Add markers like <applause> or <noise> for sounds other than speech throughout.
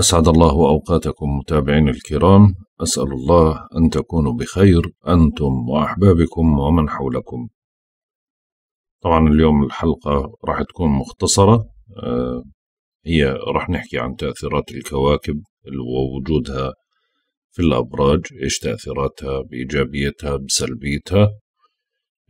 أسعد الله أوقاتكم متابعين الكرام أسأل الله أن تكونوا بخير أنتم وأحبابكم ومن حولكم طبعا اليوم الحلقة راح تكون مختصرة آه، هي راح نحكي عن تأثيرات الكواكب ووجودها في الأبراج إيش تأثيراتها بإيجابيتها بسلبيتها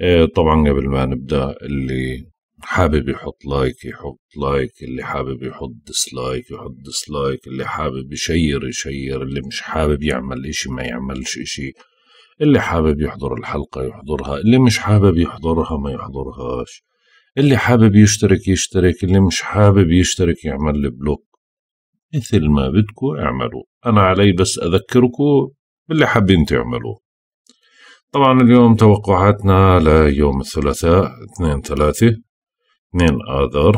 آه، طبعا قبل ما نبدأ اللي حابب يحط لايك يحط لايك اللي حابب يحط ديسلايك يحط ديسلايك اللي حابب يشير يشير اللي مش حابب يعمل إشي ما يعملش إشي اللي حابب يحضر الحلقة يحضرها اللي مش حابب يحضرها ما يحضرهاش اللي حابب يشترك يشترك اللي مش حابب يشترك يعمل لي بلوك مثل ما بدكو اعملوا أنا علي بس اذكركو باللي حابين تعملوه طبعا اليوم توقعاتنا ليوم الثلاثاء اثنين ثلاثة 2 آذار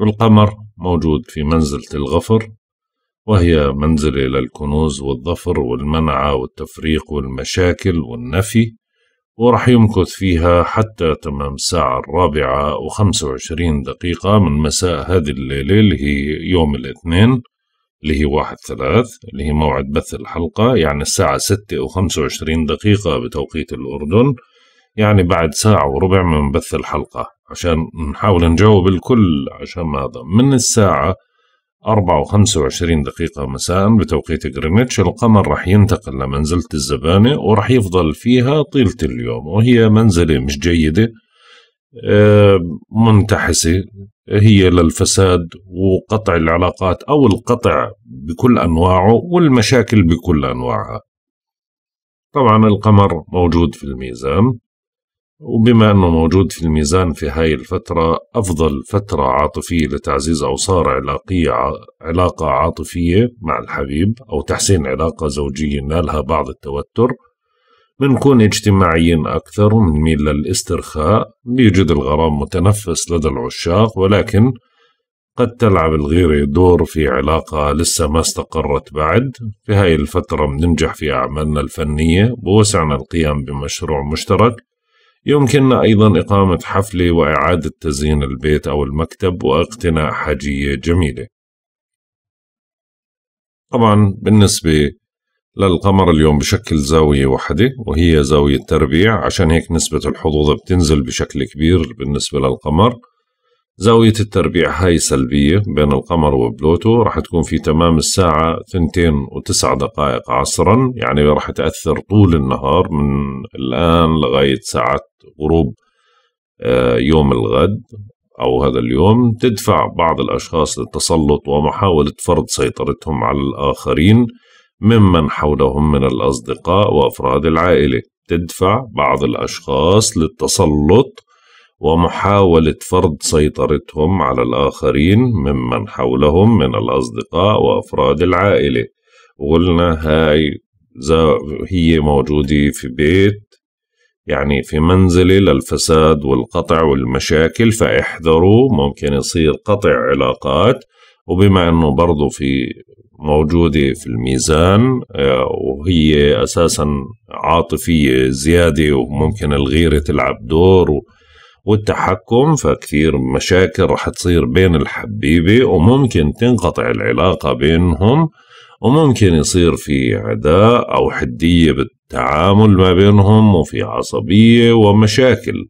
القمر موجود في منزلة الغفر وهي منزلة للكنوز والظفر والمنعة والتفريق والمشاكل والنفي ورح يمكث فيها حتى تمام الساعة الرابعة وخمسة وعشرين دقيقة من مساء هذه الليلة اللي هي يوم الاثنين اللي هي واحد ثلاث اللي هي موعد بث الحلقة يعني الساعة ستة وخمسة وعشرين دقيقة بتوقيت الأردن يعني بعد ساعة وربع من بث الحلقة عشان نحاول نجاوب الكل عشان هذا من الساعة أربعة وخمسة وعشرين دقيقة مساء بتوقيت غرينتش القمر راح ينتقل لمنزلة الزبانة وراح يفضل فيها طيلة اليوم وهي منزلة مش جيدة آه، منتحسة هي للفساد وقطع العلاقات أو القطع بكل أنواعه والمشاكل بكل أنواعها طبعا القمر موجود في الميزان وبما أنه موجود في الميزان في هاي الفترة أفضل فترة عاطفية لتعزيز أوصار علاقية علاقة عاطفية مع الحبيب أو تحسين علاقة زوجية نالها بعض التوتر بنكون اجتماعيين أكثر وبنميل للاسترخاء بيجد الغرام متنفس لدى العشاق ولكن قد تلعب الغيرة دور في علاقة لسه ما استقرت بعد في هاي الفترة بننجح في أعمالنا الفنية بوسعنا القيام بمشروع مشترك يمكننا أيضا إقامة حفلة وإعادة تزيين البيت أو المكتب واقتناء حاجية جميلة طبعا بالنسبة للقمر اليوم بشكل زاوية واحدة وهي زاوية تربيع عشان هيك نسبة الحظوظ بتنزل بشكل كبير بالنسبة للقمر زاوية التربيع هاي سلبية بين القمر وبلوتو رح تكون في تمام الساعة ثنتين وتسع دقائق عصرا يعني رح تأثر طول النهار من الآن لغاية ساعة غروب آه، يوم الغد أو هذا اليوم تدفع بعض الأشخاص للتسلط ومحاولة فرض سيطرتهم على الآخرين ممن حولهم من الأصدقاء وأفراد العائلة تدفع بعض الأشخاص للتسلط ومحاولة فرض سيطرتهم على الآخرين ممن حولهم من الأصدقاء وأفراد العائلة وقلنا هاي هي موجودة في بيت يعني في منزلة للفساد والقطع والمشاكل فاحذروا ممكن يصير قطع علاقات وبما أنه برضو في موجودة في الميزان آه، وهي أساسا عاطفية زيادة وممكن الغيرة تلعب دور والتحكم فكثير مشاكل راح تصير بين الحبيبة وممكن تنقطع العلاقة بينهم وممكن يصير في عداء أو حدية بالتعامل ما بينهم وفي عصبية ومشاكل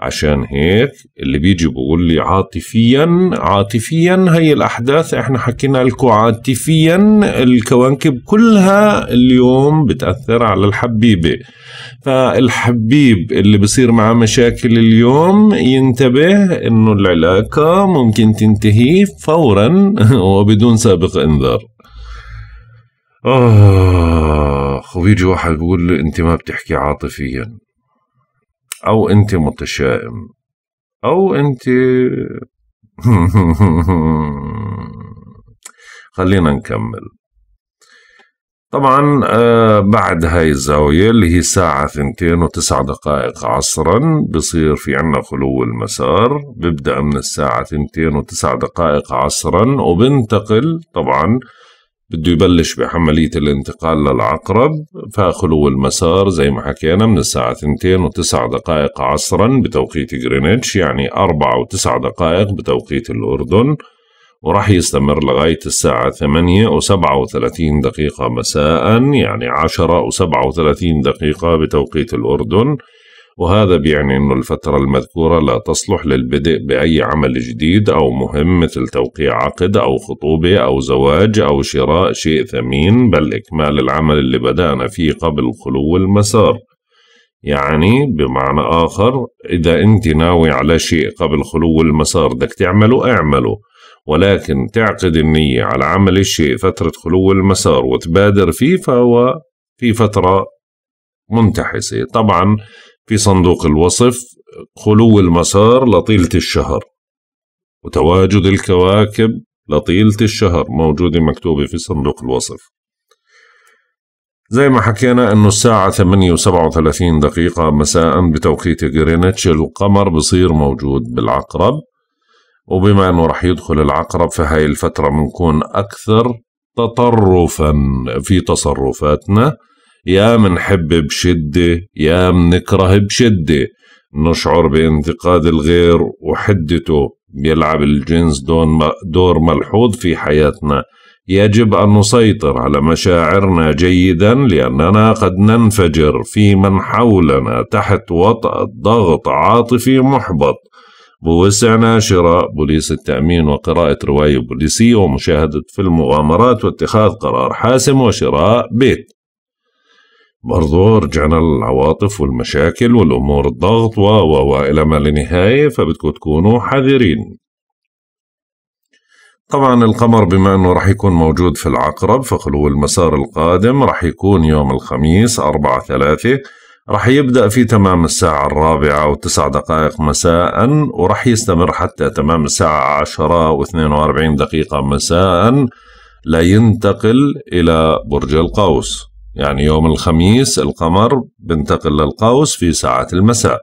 عشان هيك اللي بيجي بقول لي عاطفيا عاطفيا هي الأحداث احنا حكينا لكم عاطفيا الكواكب كلها اليوم بتأثر على الحبيبة فالحبيب اللي بصير معه مشاكل اليوم ينتبه انه العلاقة ممكن تنتهي فورا <laughs> وبدون سابق انذار آخ آه، وبيجي واحد بيقول لي أنت ما بتحكي عاطفيا أو أنت متشائم أو أنت <laughs> خلينا نكمل طبعا آه، بعد هاي الزاوية اللي هي ساعة ثنتين وتسع دقائق عصرا بصير في عنا خلو المسار ببدأ من الساعة ثنتين وتسع دقائق عصرا وبنتقل طبعا بده يبلش بعملية الانتقال للعقرب فخلو المسار زي ما حكينا من الساعة 2 و9 دقائق عصرا بتوقيت جرينتش يعني 4 و9 دقائق بتوقيت الأردن وراح يستمر لغاية الساعة 8 و37 دقيقة مساء يعني 10 و37 دقيقة بتوقيت الأردن وهذا بيعني أن الفترة المذكورة لا تصلح للبدء بأي عمل جديد أو مهم مثل توقيع عقد أو خطوبة أو زواج أو شراء شيء ثمين بل إكمال العمل اللي بدأنا فيه قبل خلو المسار يعني بمعنى آخر إذا أنت ناوي على شيء قبل خلو المسار بدك تعمله اعمله ولكن تعقد النية على عمل الشيء فترة خلو المسار وتبادر فيه فهو في فترة منتحسة طبعا في صندوق الوصف خلو المسار لطيلة الشهر وتواجد الكواكب لطيلة الشهر موجودة مكتوبة في صندوق الوصف زي ما حكينا انه الساعة 8 و 37 دقيقة مساء بتوقيت جرينتش القمر بصير موجود بالعقرب وبما انه رح يدخل العقرب فهاي الفترة بنكون اكثر تطرفا في تصرفاتنا يا منحب بشدة يا منكره بشدة نشعر بانتقاد الغير وحدته بيلعب الجنس دون دور ملحوظ في حياتنا يجب أن نسيطر على مشاعرنا جيدا لأننا قد ننفجر في من حولنا تحت وطأة ضغط عاطفي محبط بوسعنا شراء بوليس التأمين وقراءة رواية بوليسية ومشاهدة فيلم مغامرات واتخاذ قرار حاسم وشراء بيت برضه رجعنا للعواطف والمشاكل والأمور الضغط و و و إلى ما لا نهاية فبدكم تكونوا حذرين طبعا القمر بما أنه رح يكون موجود في العقرب فخلو المسار القادم رح يكون يوم الخميس أربعة ثلاثة رح يبدأ في تمام الساعة الرابعة وتسع دقائق مساء ورح يستمر حتى تمام الساعة عشرة واثنين واربعين دقيقة مساء لا ينتقل إلى برج القوس يعني يوم الخميس القمر بنتقل للقوس في ساعات المساء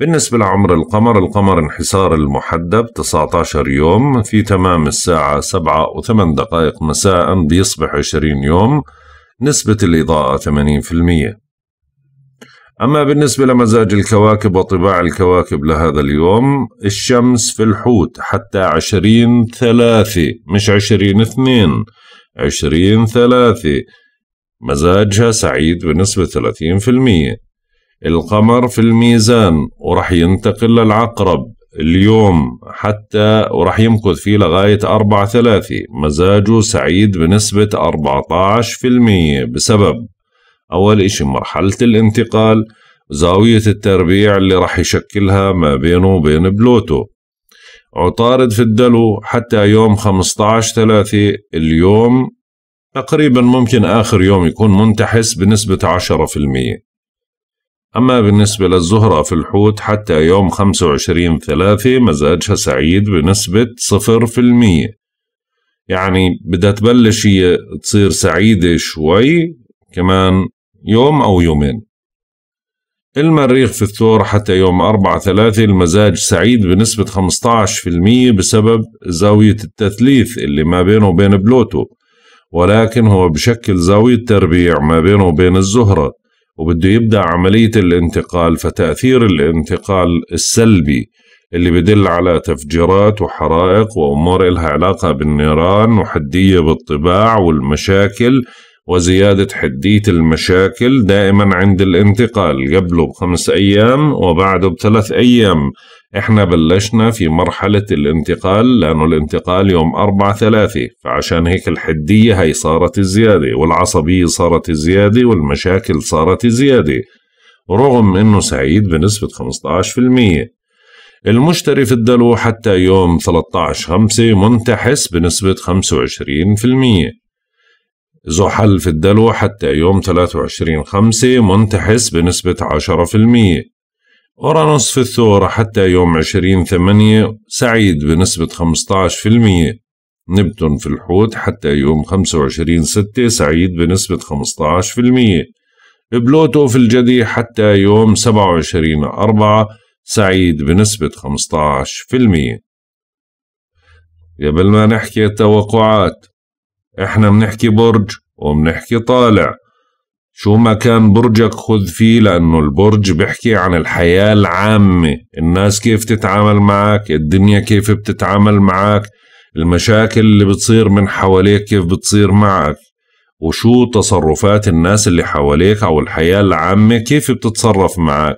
بالنسبة لعمر القمر القمر انحسار المحدب 19 يوم في تمام الساعة 7 و8 دقائق مساء بيصبح 20 يوم نسبة الإضاءة 80% أما بالنسبة لمزاج الكواكب وطباع الكواكب لهذا اليوم الشمس في الحوت حتى عشرين ثلاثة مش عشرين اثنين عشرين ثلاثة مزاجها سعيد بنسبة 30% القمر في الميزان ورح ينتقل للعقرب اليوم حتى ورح يمكث فيه لغاية أربعة ثلاثة مزاجه سعيد بنسبة 14% بسبب أول إشي مرحلة الانتقال زاوية التربيع اللي رح يشكلها ما بينه وبين بلوتو عطارد في الدلو حتى يوم 15 ثلاثة اليوم تقريبا ممكن آخر يوم يكون منتحس بنسبة 10% أما بالنسبة للزهرة في الحوت حتى يوم 25 ثلاثة مزاجها سعيد بنسبة 0% يعني بدها تبلش هي تصير سعيدة شوي كمان يوم أو يومين المريخ في الثور حتى يوم 4 3 المزاج سعيد بنسبة 15% بسبب زاوية التثليث اللي ما بينه وبين بلوتو ولكن هو بشكل زاوية تربيع ما بينه وبين الزهرة وبده يبدأ عملية الانتقال فتأثير الانتقال السلبي اللي بدل على تفجيرات وحرائق وأمور إلها علاقة بالنيران وحدية بالطباع والمشاكل وزيادة حدية المشاكل دائما عند الانتقال قبله بخمس أيام وبعده بثلاث أيام احنا بلشنا في مرحلة الانتقال لأنه الانتقال يوم أربعة ثلاثة فعشان هيك الحدية هي صارت زيادة والعصبية صارت زيادة والمشاكل صارت زيادة رغم أنه سعيد بنسبة 15% المشتري في الدلو حتى يوم 13 5 منتحس بنسبة 25% زحل في الدلو حتى يوم 23 5 منتحس بنسبة 10% أورانوس في الثورة حتى يوم 20 8 سعيد بنسبة 15% نبتون في الحوت حتى يوم 25 6 سعيد بنسبة 15% بلوتو في الجدي حتى يوم 27 4 سعيد بنسبة 15% قبل ما نحكي التوقعات احنا بنحكي برج وبنحكي طالع شو ما كان برجك خذ فيه لأنه البرج بيحكي عن الحياة العامة الناس كيف تتعامل معك الدنيا كيف بتتعامل معك المشاكل اللي بتصير من حواليك كيف بتصير معك وشو تصرفات الناس اللي حواليك أو الحياة العامة كيف بتتصرف معك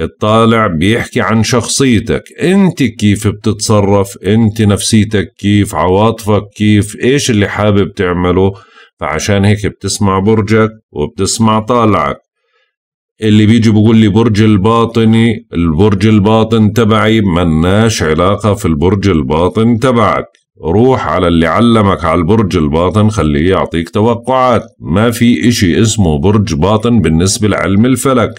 الطالع بيحكي عن شخصيتك انت كيف بتتصرف انت نفسيتك كيف عواطفك كيف ايش اللي حابب تعمله فعشان هيك بتسمع برجك وبتسمع طالعك اللي بيجي بقول لي برج الباطني البرج الباطن تبعي مناش علاقة في البرج الباطن تبعك روح على اللي علمك على البرج الباطن خليه يعطيك توقعات ما في اشي اسمه برج باطن بالنسبة لعلم الفلك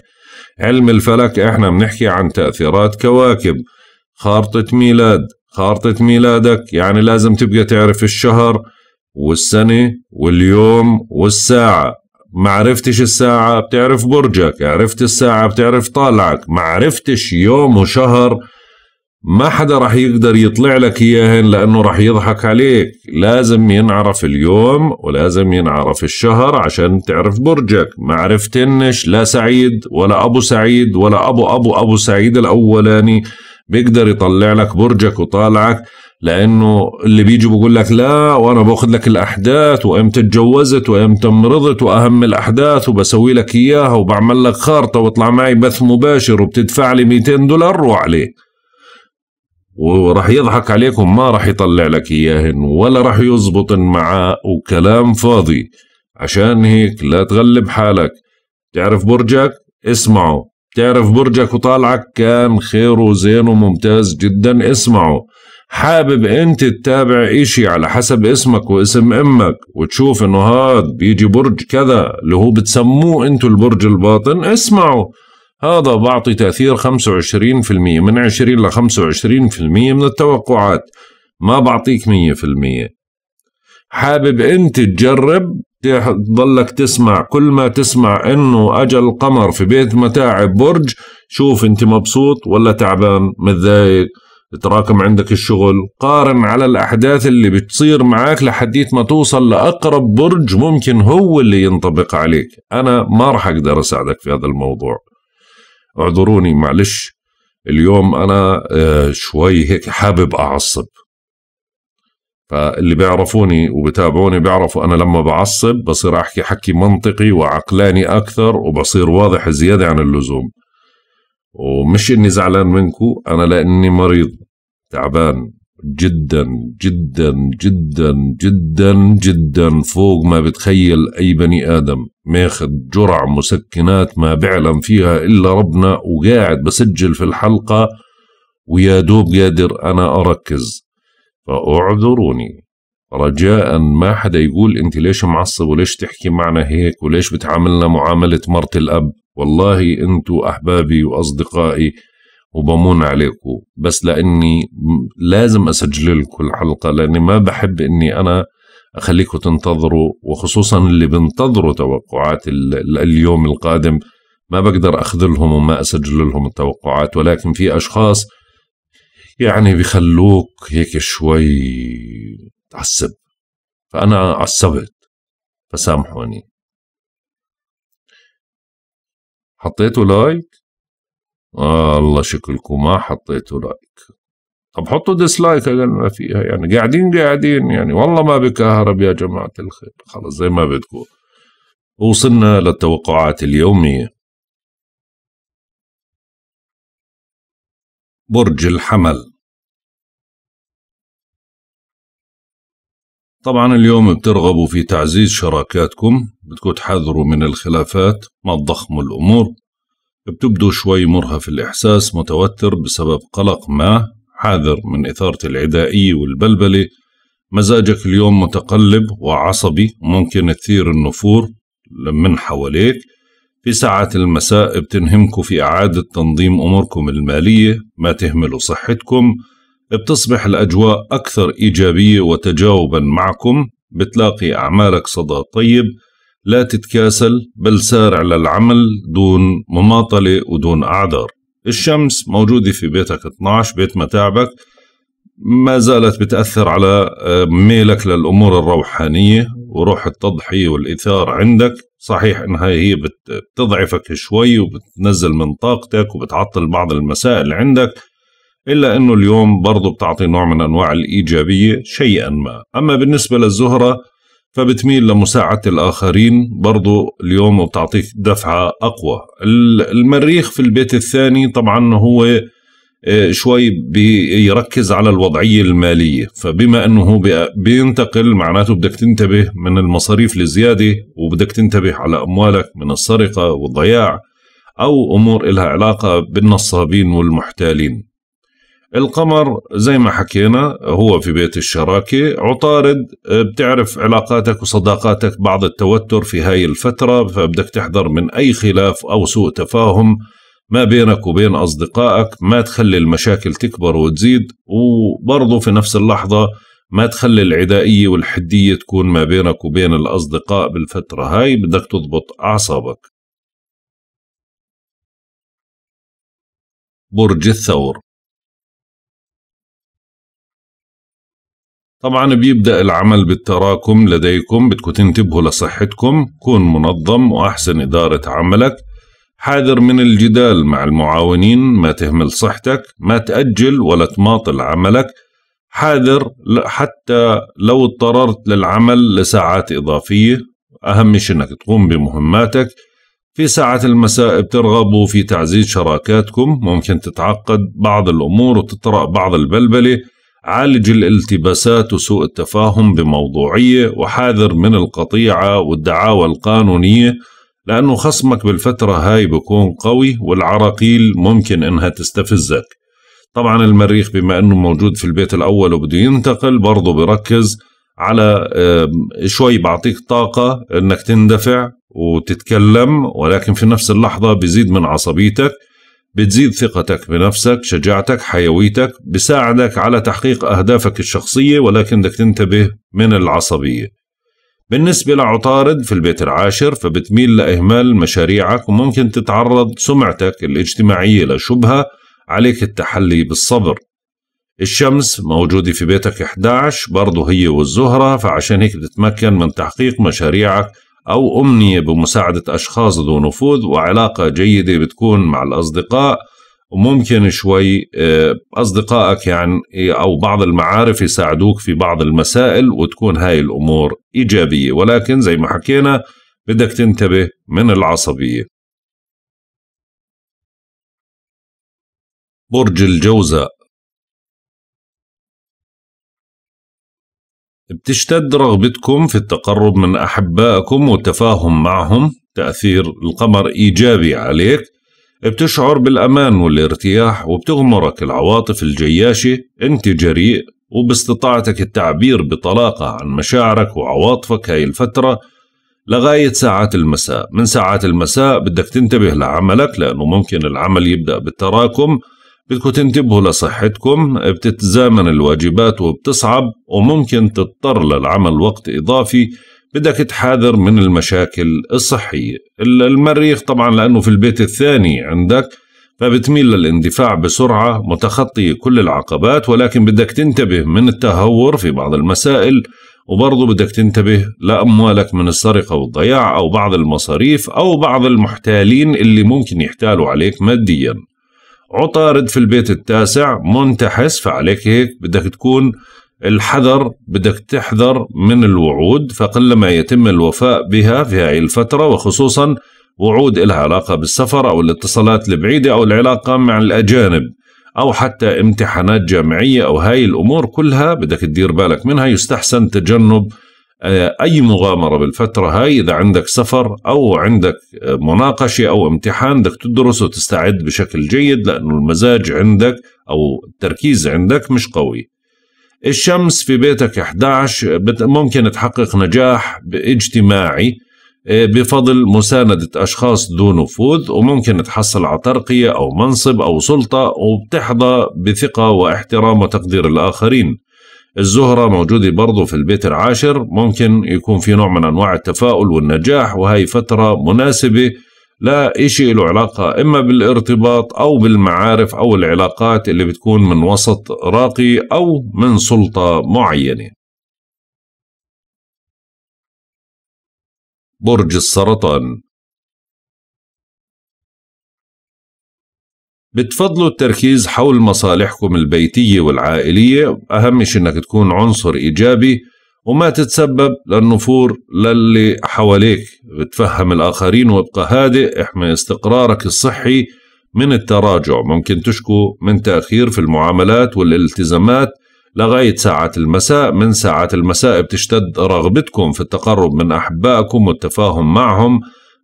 علم الفلك احنا بنحكي عن تأثيرات كواكب خارطة ميلاد خارطة ميلادك يعني لازم تبقى تعرف الشهر والسنة واليوم والساعة ما عرفتش الساعة بتعرف برجك عرفت الساعة بتعرف طالعك ما عرفتش يوم وشهر ما حدا رح يقدر يطلع لك اياهن لانه رح يضحك عليك لازم ينعرف اليوم ولازم ينعرف الشهر عشان تعرف برجك ما عرفتنش لا سعيد ولا ابو سعيد ولا ابو ابو ابو سعيد الاولاني بيقدر يطلع لك برجك وطالعك لانه اللي بيجي بقول لك لا وانا باخذ لك الاحداث وامتى تجوزت وامتى مرضت واهم الاحداث وبسوي لك اياها وبعمل لك خارطه واطلع معي بث مباشر وبتدفع لي 200 دولار روح عليه وراح يضحك عليكم ما راح يطلع لك اياهن ولا راح يزبطن معاه وكلام فاضي عشان هيك لا تغلب حالك تعرف برجك اسمعه تعرف برجك وطالعك كان خير وزين وممتاز جدا اسمعه حابب انت تتابع اشي على حسب اسمك واسم امك وتشوف انه هاد بيجي برج كذا اللي هو بتسموه انتو البرج الباطن اسمعه هذا بعطي تأثير 25% من 20 ل 25% من التوقعات ما بعطيك 100% حابب أنت تجرب تضلك تسمع كل ما تسمع انه أجل القمر في بيت متاعب برج شوف انت مبسوط ولا تعبان متضايق تراكم عندك الشغل قارن على الأحداث اللي بتصير معاك لحديت ما توصل لأقرب برج ممكن هو اللي ينطبق عليك أنا ما رح أقدر أساعدك في هذا الموضوع اعذروني معلش اليوم انا آه، شوي هيك حابب اعصب فاللي بيعرفوني وبتابعوني بيعرفوا انا لما بعصب بصير احكي حكي منطقي وعقلاني اكثر وبصير واضح زياده عن اللزوم ومش اني زعلان منكم انا لاني مريض تعبان جدا جدا جدا جدا جدا فوق ما بتخيل أي بني آدم ماخذ جرعة مسكنات ما بيعلم فيها إلا ربنا وقاعد بسجل في الحلقة ويا دوب قادر أنا أركز فأعذروني رجاء ما حدا يقول انت ليش معصب وليش تحكي معنا هيك وليش بتعاملنا معاملة مرت الأب والله انتو أحبابي وأصدقائي وبمون عليكم بس لاني لازم اسجل لكم الحلقه لاني ما بحب اني انا اخليكم تنتظروا وخصوصا اللي بينتظروا توقعات اليوم القادم ما بقدر اخذلهم وما اسجل لهم التوقعات ولكن في اشخاص يعني بخلوك هيك شوي تعصب فانا عصبت فسامحوني حطيتوا لايك آه الله شكلكم ما حطيتوا لايك طب حطوا ديسلايك اقل ما فيها يعني قاعدين قاعدين يعني والله ما بكهرب يا جماعه الخير خلاص زي ما بدكم وصلنا للتوقعات اليوميه برج الحمل طبعا اليوم بترغبوا في تعزيز شراكاتكم بدكم تحذروا من الخلافات ما تضخموا الأمور بتبدو شوي مرهف الإحساس متوتر بسبب قلق ما حاذر من إثارة العدائية والبلبلة مزاجك اليوم متقلب وعصبي ممكن تثير النفور من حواليك في ساعات المساء بتنهمكم في إعادة تنظيم أموركم المالية ما تهملوا صحتكم بتصبح الأجواء أكثر إيجابية وتجاوبا معكم بتلاقي أعمالك صدى طيب لا تتكاسل بل سارع للعمل دون مماطلة ودون أعذار الشمس موجودة في بيتك 12 بيت متاعبك ما زالت بتأثر على آه، ميلك للأمور الروحانية وروح التضحية والإثار عندك صحيح إنها هي بتضعفك شوي وبتنزل من طاقتك وبتعطل بعض المسائل عندك إلا أنه اليوم برضو بتعطي نوع من أنواع الإيجابية شيئا ما أما بالنسبة للزهرة فبتميل لمساعدة الآخرين برضو اليوم وبتعطيك دفعة أقوى المريخ في البيت الثاني طبعا هو آه، شوي بيركز على الوضعية المالية فبما أنه هو بينتقل معناته بدك تنتبه من المصاريف الزيادة وبدك تنتبه على أموالك من السرقة والضياع أو أمور إلها علاقة بالنصابين والمحتالين القمر زي ما حكينا هو في بيت الشراكة عطارد آه، بتعرف علاقاتك وصداقاتك بعض التوتر في هاي الفترة فبدك تحذر من أي خلاف أو سوء تفاهم ما بينك وبين أصدقائك ما تخلي المشاكل تكبر وتزيد وبرضه في نفس اللحظة ما تخلي العدائية والحدية تكون ما بينك وبين الأصدقاء بالفترة هاي بدك تضبط أعصابك برج الثور طبعا بيبدأ العمل بالتراكم لديكم بدكم تنتبهوا لصحتكم كون منظم وأحسن إدارة عملك حاذر من الجدال مع المعاونين ما تهمل صحتك ما تأجل ولا تماطل عملك حاذر حتى لو اضطررت للعمل لساعات إضافية أهم شيء أنك تقوم بمهماتك في ساعة المساء بترغبوا في تعزيز شراكاتكم ممكن تتعقد بعض الأمور وتطرأ بعض البلبلة عالج الالتباسات وسوء التفاهم بموضوعية وحاذر من القطيعة والدعاوى القانونية لأنه خصمك بالفترة هاي بكون قوي والعراقيل ممكن إنها تستفزك طبعا المريخ بما أنه موجود في البيت الأول وبده ينتقل برضه بركز على شوي بعطيك طاقة أنك تندفع وتتكلم ولكن في نفس اللحظة بزيد من عصبيتك بتزيد ثقتك بنفسك شجاعتك حيويتك بساعدك على تحقيق أهدافك الشخصية ولكن بدك تنتبه من العصبية بالنسبة لعطارد في البيت العاشر فبتميل لإهمال مشاريعك وممكن تتعرض سمعتك الاجتماعية لشبهة عليك التحلي بالصبر الشمس موجودة في بيتك 11 برضه هي والزهرة فعشان هيك بتتمكن من تحقيق مشاريعك أو أمنية بمساعدة أشخاص ذو نفوذ وعلاقة جيدة بتكون مع الأصدقاء وممكن شوي آه، أصدقائك يعني أو بعض المعارف يساعدوك في بعض المسائل وتكون هاي الأمور إيجابية ولكن زي ما حكينا بدك تنتبه من العصبية برج الجوزاء بتشتد رغبتكم في التقرب من أحبائكم والتفاهم معهم تأثير القمر إيجابي عليك بتشعر بالأمان والارتياح وبتغمرك العواطف الجياشة أنت جريء وباستطاعتك التعبير بطلاقة عن مشاعرك وعواطفك هاي الفترة لغاية ساعات المساء من ساعات المساء بدك تنتبه لعملك لأنه ممكن العمل يبدأ بالتراكم بدكم تنتبهوا لصحتكم بتتزامن الواجبات وبتصعب وممكن تضطر للعمل وقت إضافي بدك تحاذر من المشاكل الصحية المريخ طبعا لأنه في البيت الثاني عندك فبتميل للاندفاع بسرعة متخطية كل العقبات ولكن بدك تنتبه من التهور في بعض المسائل وبرضه بدك تنتبه لأموالك من السرقة والضياع أو بعض المصاريف أو بعض المحتالين اللي ممكن يحتالوا عليك مادياً عطارد في البيت التاسع منتحس فعليك هيك بدك تكون الحذر بدك تحذر من الوعود فقلما يتم الوفاء بها في هذه الفترة وخصوصا وعود لها علاقة بالسفر أو الاتصالات البعيدة أو العلاقة مع الأجانب أو حتى امتحانات جامعية أو هاي الأمور كلها بدك تدير بالك منها يستحسن تجنب آه، اي مغامره بالفتره هاي اذا عندك سفر او عندك آه، مناقشه او امتحان بدك تدرس وتستعد بشكل جيد لانه المزاج عندك او التركيز عندك مش قوي. الشمس في بيتك 11 آه، ممكن تحقق نجاح اجتماعي بفضل مساندة أشخاص ذو نفوذ وممكن تحصل على ترقية أو منصب أو سلطة وبتحظى بثقة واحترام وتقدير الآخرين الزهرة موجودة برضه في البيت العاشر ممكن يكون في نوع من أنواع التفاؤل والنجاح وهي فترة مناسبة لا إشي له علاقة إما بالارتباط أو بالمعارف أو العلاقات اللي بتكون من وسط راقي أو من سلطة معينة برج السرطان بتفضلوا التركيز حول مصالحكم البيتية والعائلية أهم شيء أنك تكون عنصر إيجابي وما تتسبب للنفور للي حواليك بتفهم الآخرين وابقى هادئ احمي استقرارك الصحي من التراجع ممكن تشكو من تأخير في المعاملات والالتزامات لغاية ساعات المساء من ساعات المساء بتشتد رغبتكم في التقرب من أحبائكم والتفاهم معهم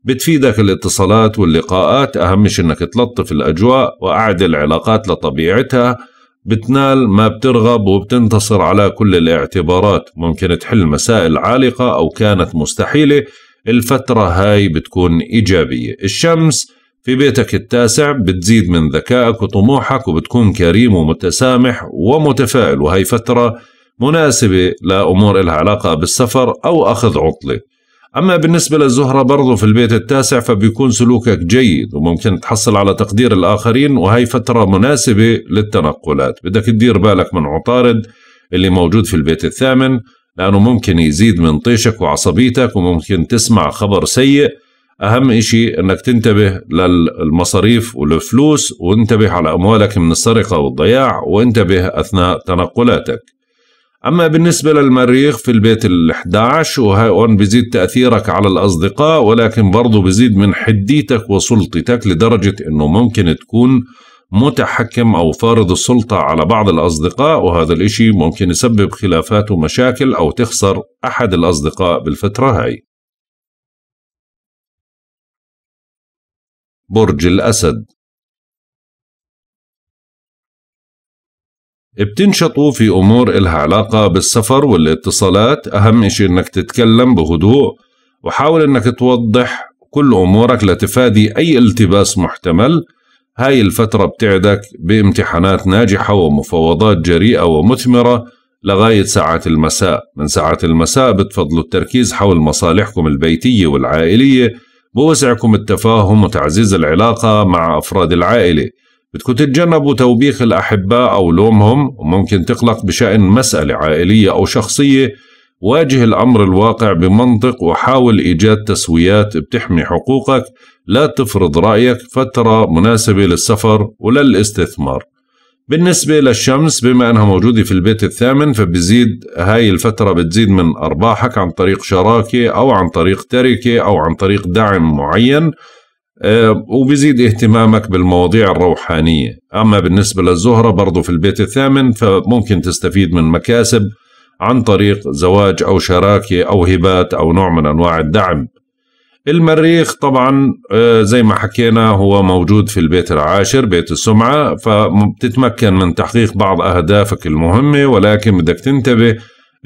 بتفيدك الاتصالات واللقاءات أهم شيء إنك تلطف الأجواء وأعد العلاقات لطبيعتها بتنال ما بترغب وبتنتصر على كل الاعتبارات ممكن تحل مسائل عالقة أو كانت مستحيلة الفترة هاي بتكون إيجابية الشمس في بيتك التاسع بتزيد من ذكائك وطموحك وبتكون كريم ومتسامح ومتفائل وهي فترة مناسبة لأمور لها علاقة بالسفر أو أخذ عطلة أما بالنسبة للزهرة برضو في البيت التاسع فبيكون سلوكك جيد وممكن تحصل على تقدير الآخرين وهي فترة مناسبة للتنقلات بدك تدير بالك من عطارد اللي موجود في البيت الثامن لأنه ممكن يزيد من طيشك وعصبيتك وممكن تسمع خبر سيء أهم إشي أنك تنتبه للمصاريف والفلوس وانتبه على أموالك من السرقة والضياع وانتبه أثناء تنقلاتك أما بالنسبة للمريخ في البيت ال11 وهون بزيد تأثيرك على الأصدقاء ولكن برضو بزيد من حديتك وسلطتك لدرجة أنه ممكن تكون متحكم أو فارض السلطة على بعض الأصدقاء وهذا الإشي ممكن يسبب خلافات ومشاكل أو تخسر أحد الأصدقاء بالفترة هاي برج الأسد بتنشطوا في أمور إلها علاقة بالسفر والاتصالات أهم إشي إنك تتكلم بهدوء وحاول إنك توضح كل أمورك لتفادي أي التباس محتمل هاي الفترة بتعدك بامتحانات ناجحة ومفاوضات جريئة ومثمرة لغاية ساعات المساء من ساعات المساء بتفضلوا التركيز حول مصالحكم البيتية والعائلية بوسعكم التفاهم وتعزيز العلاقة مع أفراد العائلة بدكم تتجنبوا توبيخ الأحباء أو لومهم وممكن تقلق بشأن مسألة عائلية أو شخصية واجه الأمر الواقع بمنطق وحاول إيجاد تسويات بتحمي حقوقك لا تفرض رأيك فترة مناسبة للسفر وللاستثمار بالنسبة للشمس بما أنها موجودة في البيت الثامن فبزيد هاي الفترة بتزيد من أرباحك عن طريق شراكة أو عن طريق تركة أو عن طريق دعم معين آه، وبيزيد اهتمامك بالمواضيع الروحانية أما بالنسبة للزهرة برضو في البيت الثامن فممكن تستفيد من مكاسب عن طريق زواج أو شراكة أو هبات أو نوع من أنواع الدعم المريخ طبعا آه، زي ما حكينا هو موجود في البيت العاشر بيت السمعة فبتتمكن من تحقيق بعض أهدافك المهمة ولكن بدك تنتبه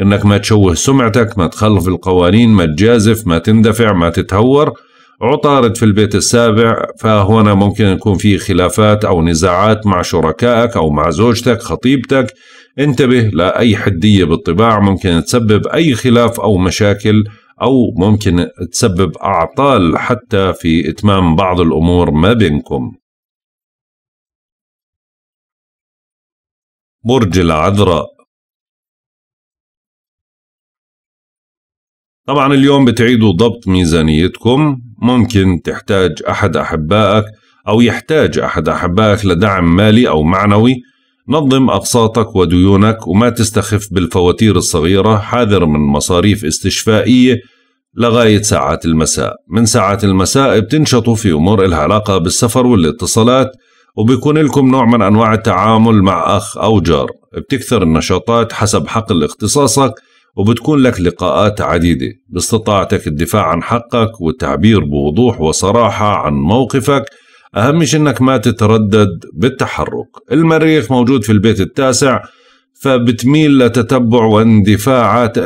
انك ما تشوه سمعتك ما تخلف القوانين ما تجازف ما تندفع ما تتهور عطارد في البيت السابع فهنا ممكن يكون في خلافات أو نزاعات مع شركائك أو مع زوجتك خطيبتك انتبه لأي حدية بالطباع ممكن تسبب أي خلاف أو مشاكل أو ممكن تسبب أعطال حتى في إتمام بعض الأمور ما بينكم برج العذراء طبعا اليوم بتعيدوا ضبط ميزانيتكم ممكن تحتاج أحد أحبائك أو يحتاج أحد أحبائك لدعم مالي أو معنوي نظم أقساطك وديونك وما تستخف بالفواتير الصغيرة حاذر من مصاريف استشفائية لغاية ساعات المساء من ساعات المساء بتنشطوا في أمور إلها علاقة بالسفر والاتصالات وبيكون لكم نوع من أنواع التعامل مع أخ أو جار بتكثر النشاطات حسب حقل اختصاصك وبتكون لك لقاءات عديدة باستطاعتك الدفاع عن حقك والتعبير بوضوح وصراحة عن موقفك أهم شيء أنك ما تتردد بالتحرك المريخ موجود في البيت التاسع فبتميل لتتبع واندفاعات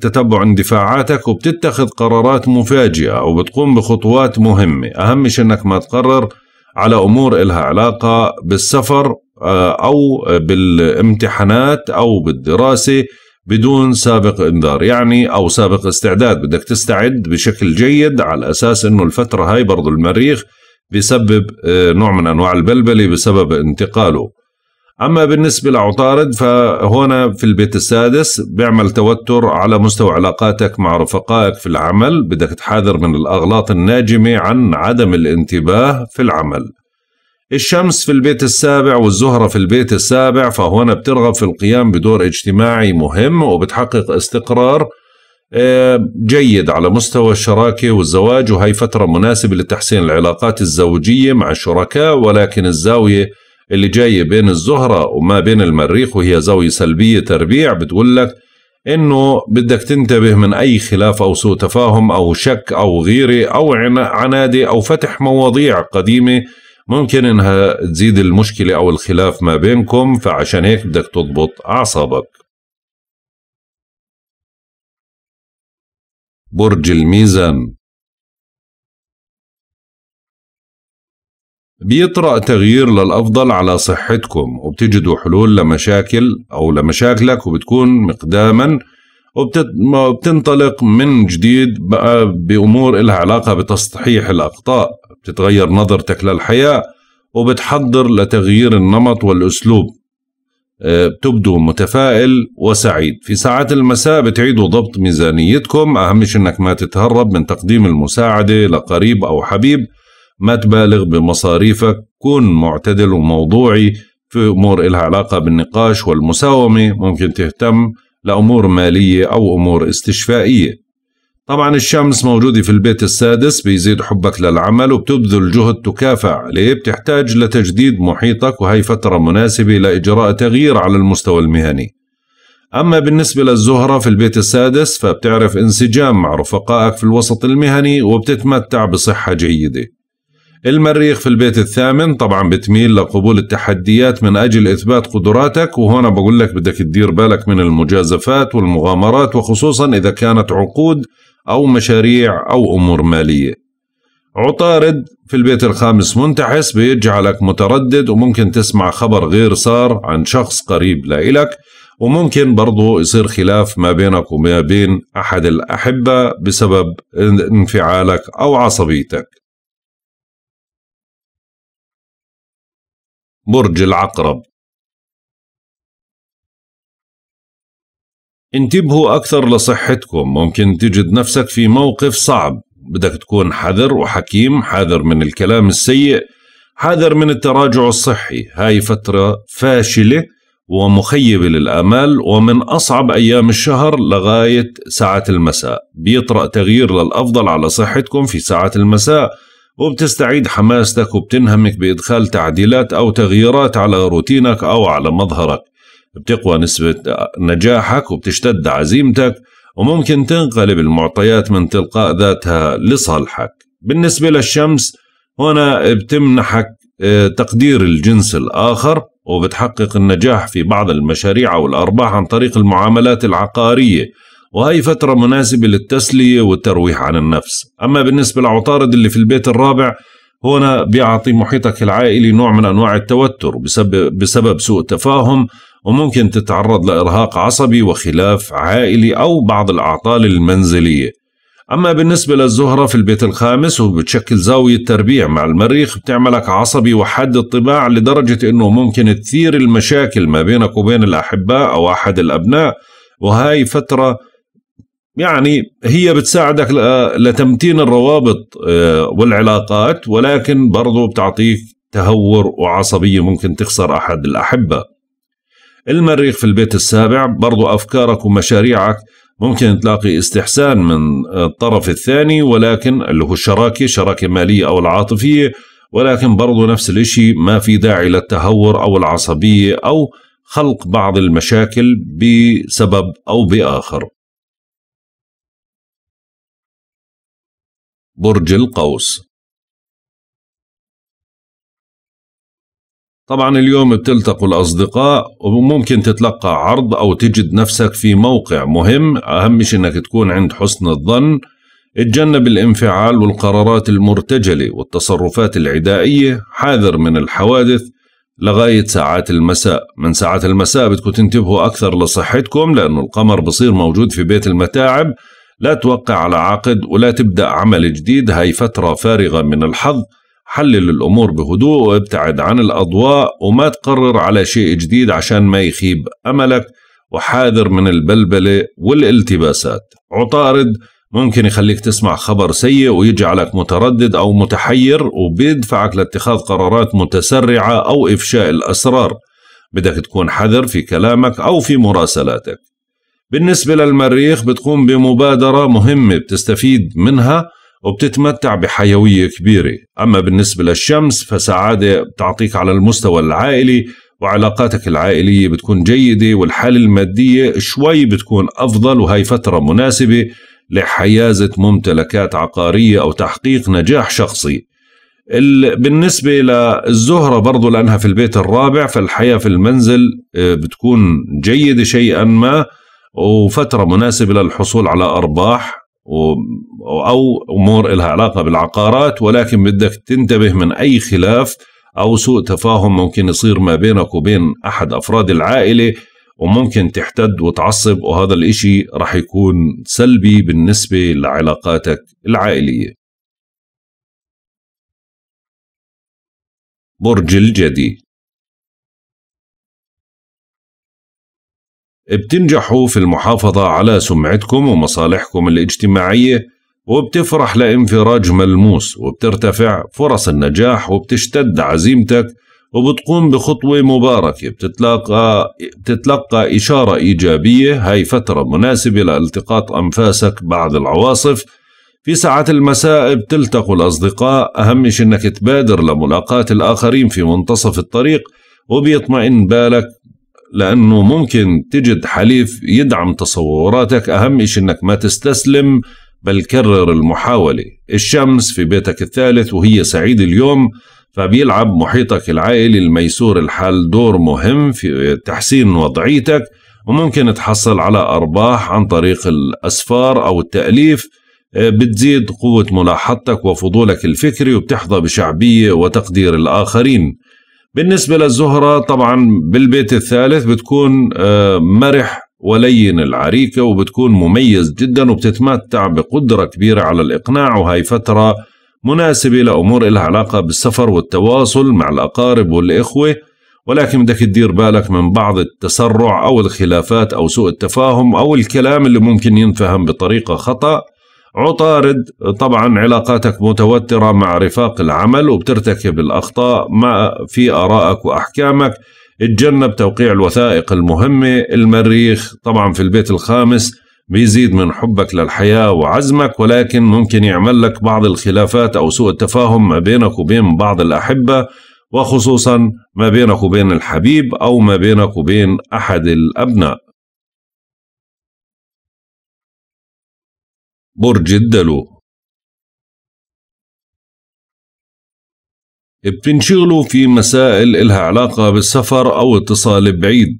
تتبع اندفاعاتك وبتتخذ قرارات مفاجئة وبتقوم بخطوات مهمة أهم شيء أنك ما تقرر على أمور إلها علاقة بالسفر آه، أو بالامتحانات أو بالدراسة بدون سابق انذار يعني او سابق استعداد بدك تستعد بشكل جيد على اساس انه الفتره هاي برضو المريخ بسبب آه، نوع من انواع البلبله بسبب انتقاله اما بالنسبه لعطارد فهنا في البيت السادس بيعمل توتر على مستوى علاقاتك مع رفقائك في العمل بدك تحاذر من الاغلاط الناجمه عن عدم الانتباه في العمل الشمس في البيت السابع والزهرة في البيت السابع فهنا بترغب في القيام بدور اجتماعي مهم وبتحقق استقرار آه، جيد على مستوى الشراكة والزواج وهي فترة مناسبة لتحسين العلاقات الزوجية مع الشركاء ولكن الزاوية اللي جاية بين الزهرة وما بين المريخ وهي زاوية سلبية تربيع بتقول لك انه بدك تنتبه من اي خلاف او سوء تفاهم او شك او غيره او عنادي او فتح مواضيع قديمة ممكن انها تزيد المشكله او الخلاف ما بينكم فعشان هيك بدك تضبط اعصابك برج الميزان بيطرأ تغيير للأفضل على صحتكم وبتجدوا حلول لمشاكل أو لمشاكلك وبتكون مقداما وبتنطلق من جديد بأمور إلها علاقة بتصحيح الأخطاء بتتغير نظرتك للحياة وبتحضر لتغيير النمط والأسلوب آه، بتبدو متفائل وسعيد في ساعات المساء بتعيدوا ضبط ميزانيتكم أهم شيء أنك ما تتهرب من تقديم المساعدة لقريب أو حبيب ما تبالغ بمصاريفك كن معتدل وموضوعي في أمور إلها علاقة بالنقاش والمساومة ممكن تهتم لأمور مالية أو أمور استشفائية طبعا الشمس موجودة في البيت السادس بيزيد حبك للعمل وبتبذل جهد تكافأ عليه بتحتاج لتجديد محيطك وهي فترة مناسبة لإجراء تغيير على المستوى المهني أما بالنسبة للزهرة في البيت السادس فبتعرف انسجام مع رفقائك في الوسط المهني وبتتمتع بصحة جيدة المريخ في البيت الثامن طبعا بتميل لقبول التحديات من أجل إثبات قدراتك وهنا بقول لك بدك تدير بالك من المجازفات والمغامرات وخصوصا إذا كانت عقود أو مشاريع أو أمور مالية عطارد في البيت الخامس منتحس بيجعلك متردد وممكن تسمع خبر غير صار عن شخص قريب لإلك وممكن برضو يصير خلاف ما بينك وما بين أحد الأحبة بسبب انفعالك أو عصبيتك برج العقرب انتبهوا أكثر لصحتكم ممكن تجد نفسك في موقف صعب بدك تكون حذر وحكيم حذر من الكلام السيء حذر من التراجع الصحي هاي فترة فاشلة ومخيبة للآمال ومن أصعب أيام الشهر لغاية ساعة المساء بيطرأ تغيير للأفضل على صحتكم في ساعة المساء وبتستعيد حماستك وبتنهمك بإدخال تعديلات أو تغييرات على روتينك أو على مظهرك بتقوى نسبة نجاحك وبتشتد عزيمتك وممكن تنقلب المعطيات من تلقاء ذاتها لصالحك بالنسبة للشمس هنا بتمنحك آه، تقدير الجنس الآخر وبتحقق النجاح في بعض المشاريع أو الأرباح عن طريق المعاملات العقارية وهي فترة مناسبة للتسلية والترويح عن النفس أما بالنسبة لعطارد اللي في البيت الرابع هنا بيعطي محيطك العائلي نوع من أنواع التوتر بسبب, بسبب سوء تفاهم وممكن تتعرض لإرهاق عصبي وخلاف عائلي أو بعض الأعطال المنزلية أما بالنسبة للزهرة في البيت الخامس وبتشكل زاوية تربيع مع المريخ بتعملك عصبي وحد الطباع لدرجة أنه ممكن تثير المشاكل ما بينك وبين الأحباء أو أحد الأبناء وهاي فترة يعني هي بتساعدك لتمتين الروابط آه، والعلاقات ولكن برضو بتعطيك تهور وعصبية ممكن تخسر أحد الأحبة المريخ في البيت السابع برضو أفكارك ومشاريعك ممكن تلاقي استحسان من الطرف الثاني ولكن اللي هو الشراكة شراكة مالية أو العاطفية ولكن برضو نفس الإشي ما في داعي للتهور أو العصبية أو خلق بعض المشاكل بسبب أو بآخر برج القوس طبعا اليوم بتلتقوا الأصدقاء وممكن تتلقى عرض أو تجد نفسك في موقع مهم أهم شيء أنك تكون عند حسن الظن اتجنب الانفعال والقرارات المرتجلة والتصرفات العدائية حاذر من الحوادث لغاية ساعات المساء من ساعات المساء بدكم تنتبهوا أكثر لصحتكم لأنه القمر بصير موجود في بيت المتاعب لا توقع على عقد ولا تبدأ عمل جديد هاي فترة فارغة من الحظ حلل الأمور بهدوء وابتعد عن الأضواء وما تقرر على شيء جديد عشان ما يخيب أملك وحاذر من البلبلة والالتباسات عطارد ممكن يخليك تسمع خبر سيء ويجعلك متردد أو متحير وبيدفعك لاتخاذ قرارات متسرعة أو إفشاء الأسرار بدك تكون حذر في كلامك أو في مراسلاتك بالنسبة للمريخ بتقوم بمبادرة مهمة بتستفيد منها وبتتمتع بحيوية كبيرة أما بالنسبة للشمس فسعادة بتعطيك على المستوى العائلي وعلاقاتك العائلية بتكون جيدة والحالة المادية شوي بتكون أفضل وهي فترة مناسبة لحيازة ممتلكات عقارية أو تحقيق نجاح شخصي بالنسبة للزهرة برضو لأنها في البيت الرابع فالحياة في المنزل آه، بتكون جيدة شيئا ما وفترة مناسبة للحصول على أرباح أو أمور لها علاقة بالعقارات ولكن بدك تنتبه من أي خلاف أو سوء تفاهم ممكن يصير ما بينك وبين أحد أفراد العائلة وممكن تحتد وتعصب وهذا الإشي رح يكون سلبي بالنسبة لعلاقاتك العائلية برج الجدي بتنجحوا في المحافظة على سمعتكم ومصالحكم الاجتماعية وبتفرح لانفراج ملموس وبترتفع فرص النجاح وبتشتد عزيمتك وبتقوم بخطوة مباركة بتتلقى, بتتلقى إشارة إيجابية هاي فترة مناسبة لالتقاط أنفاسك بعد العواصف في ساعات المساء بتلتقوا الأصدقاء أهم شيء أنك تبادر لملاقاة الآخرين في منتصف الطريق وبيطمئن بالك لأنه ممكن تجد حليف يدعم تصوراتك أهم شيء أنك ما تستسلم بل كرر المحاولة الشمس في بيتك الثالث وهي سعيد اليوم فبيلعب محيطك العائلي الميسور الحال دور مهم في تحسين وضعيتك وممكن تحصل على أرباح عن طريق الأسفار أو التأليف بتزيد قوة ملاحظتك وفضولك الفكري وبتحظى بشعبية وتقدير الآخرين بالنسبة للزهرة طبعا بالبيت الثالث بتكون آه، مرح ولين العريكة وبتكون مميز جدا وبتتمتع بقدرة كبيرة على الإقناع وهي فترة مناسبة لأمور إلها علاقة بالسفر والتواصل مع الأقارب والإخوة ولكن بدك تدير بالك من بعض التسرع أو الخلافات أو سوء التفاهم أو الكلام اللي ممكن ينفهم بطريقة خطأ عطارد طبعا علاقاتك متوترة مع رفاق العمل وبترتكب الأخطاء ما في آرائك وأحكامك اتجنب توقيع الوثائق المهمة المريخ طبعا في البيت الخامس بيزيد من حبك للحياة وعزمك ولكن ممكن يعمل لك بعض الخلافات أو سوء التفاهم ما بينك وبين بعض الأحبة وخصوصا ما بينك وبين الحبيب أو ما بينك وبين أحد الأبناء برج الدلو بتنشغلوا في مسائل إلها علاقة بالسفر أو اتصال بعيد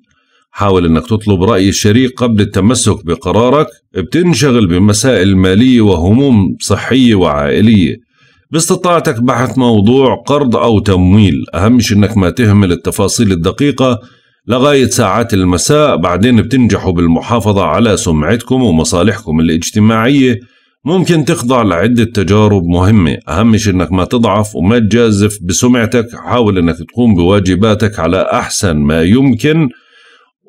حاول أنك تطلب رأي الشريك قبل التمسك بقرارك بتنشغل بمسائل مالية وهموم صحية وعائلية باستطاعتك بحث موضوع قرض أو تمويل أهم شيء أنك ما تهمل التفاصيل الدقيقة لغاية ساعات المساء بعدين بتنجحوا بالمحافظة على سمعتكم ومصالحكم الاجتماعية ممكن تخضع لعدة تجارب مهمة أهم شيء أنك ما تضعف وما تجازف بسمعتك حاول أنك تقوم بواجباتك على أحسن ما يمكن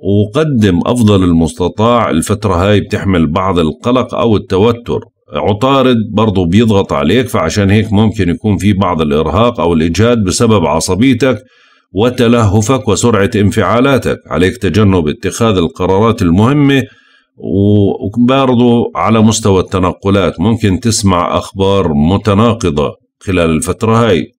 وقدم أفضل المستطاع الفترة هاي بتحمل بعض القلق أو التوتر عطارد برضو بيضغط عليك فعشان هيك ممكن يكون في بعض الإرهاق أو الإجهاد بسبب عصبيتك وتلهفك وسرعة انفعالاتك عليك تجنب اتخاذ القرارات المهمة وبرضو على مستوى التنقلات ممكن تسمع أخبار متناقضة خلال الفترة هاي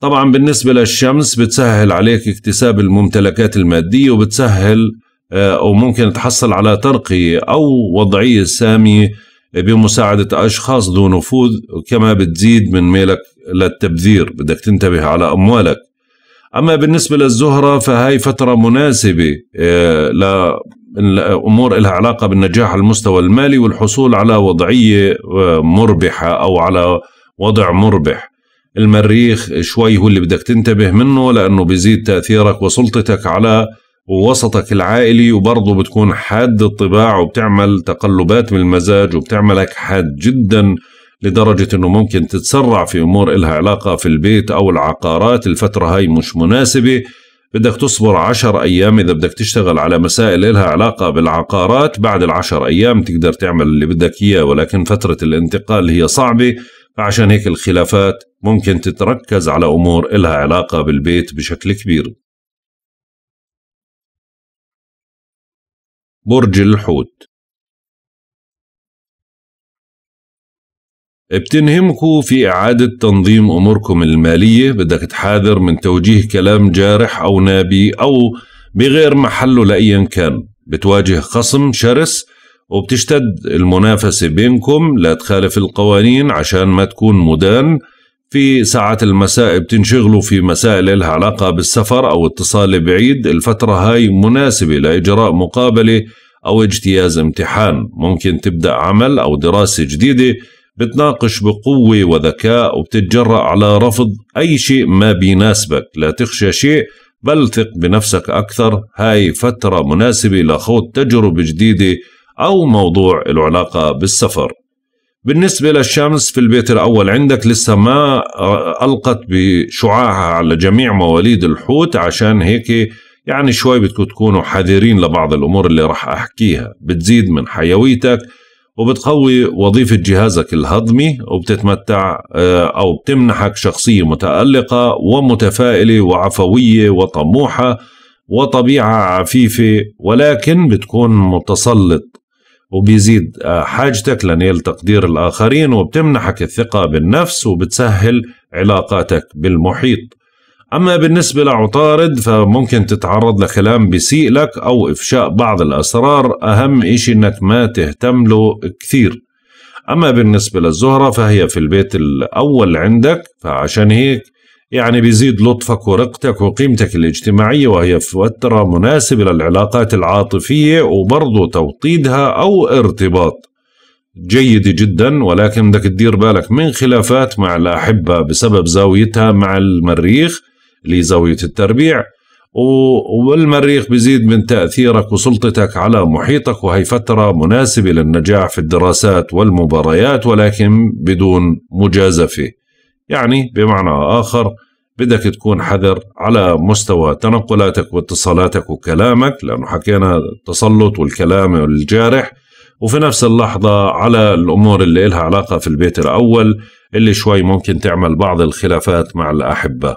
طبعا بالنسبة للشمس بتسهل عليك اكتساب الممتلكات المادية وبتسهل آه، أو ممكن تحصل على ترقية أو وضعية سامية بمساعدة أشخاص ذو نفوذ كما بتزيد من ميلك للتبذير بدك تنتبه على أموالك أما بالنسبة للزهرة فهي فترة مناسبة آه، لأمور لها علاقة بالنجاح على المستوى المالي والحصول على وضعية آه، مربحة أو على وضع مربح المريخ شوي هو اللي بدك تنتبه منه لأنه بيزيد تأثيرك وسلطتك على وسطك العائلي وبرضه بتكون حاد الطباع وبتعمل تقلبات بالمزاج وبتعملك حاد جدا لدرجة أنه ممكن تتسرع في أمور إلها علاقة في البيت أو العقارات الفترة هاي مش مناسبة بدك تصبر عشر أيام إذا بدك تشتغل على مسائل إلها علاقة بالعقارات بعد العشر أيام تقدر تعمل اللي بدك إياه ولكن فترة الانتقال هي صعبة فعشان هيك الخلافات ممكن تتركز على أمور إلها علاقة بالبيت بشكل كبير برج الحوت بتنهمكوا في إعادة تنظيم أموركم المالية بدك تحاذر من توجيه كلام جارح أو نابي أو بغير محله لأيا كان بتواجه خصم شرس وبتشتد المنافسة بينكم لا تخالف القوانين عشان ما تكون مدان في ساعات المساء بتنشغلوا في مسائل لها علاقة بالسفر أو اتصال بعيد الفترة هاي مناسبة لإجراء مقابلة أو اجتياز امتحان ممكن تبدأ عمل أو دراسة جديدة بتناقش بقوة وذكاء وبتتجرأ على رفض أي شيء ما بيناسبك لا تخشى شيء بل ثق بنفسك أكثر هاي فترة مناسبة لخوض تجربة جديدة أو موضوع العلاقة علاقة بالسفر بالنسبة للشمس في البيت الأول عندك لسه ما ألقت بشعاعها على جميع مواليد الحوت عشان هيك يعني شوي بدكم تكونوا حذرين لبعض الأمور اللي راح أحكيها بتزيد من حيويتك وبتقوي وظيفة جهازك الهضمي وبتتمتع آه، أو بتمنحك شخصية متألقة ومتفائلة وعفوية وطموحة وطبيعة عفيفة ولكن بتكون متسلط وبيزيد آه، حاجتك لنيل تقدير الآخرين وبتمنحك الثقة بالنفس وبتسهل علاقاتك بالمحيط أما بالنسبة لعطارد فممكن تتعرض لكلام بيسيء لك أو إفشاء بعض الأسرار أهم إشي إنك ما تهتم له كثير أما بالنسبة للزهرة فهي في البيت الأول عندك فعشان هيك يعني بيزيد لطفك ورقتك وقيمتك الاجتماعية وهي فترة مناسبة للعلاقات العاطفية وبرضو توطيدها أو ارتباط جيدة جدا ولكن بدك تدير بالك من خلافات مع الأحبة بسبب زاويتها مع المريخ لزاويه التربيع والمريخ بيزيد من تاثيرك وسلطتك على محيطك وهي فتره مناسبه للنجاح في الدراسات والمباريات ولكن بدون مجازفه يعني بمعنى اخر بدك تكون حذر على مستوى تنقلاتك واتصالاتك وكلامك لأنه حكينا التسلط والكلام الجارح وفي نفس اللحظة على الأمور اللي إلها علاقة في البيت الأول اللي شوي ممكن تعمل بعض الخلافات مع الأحبة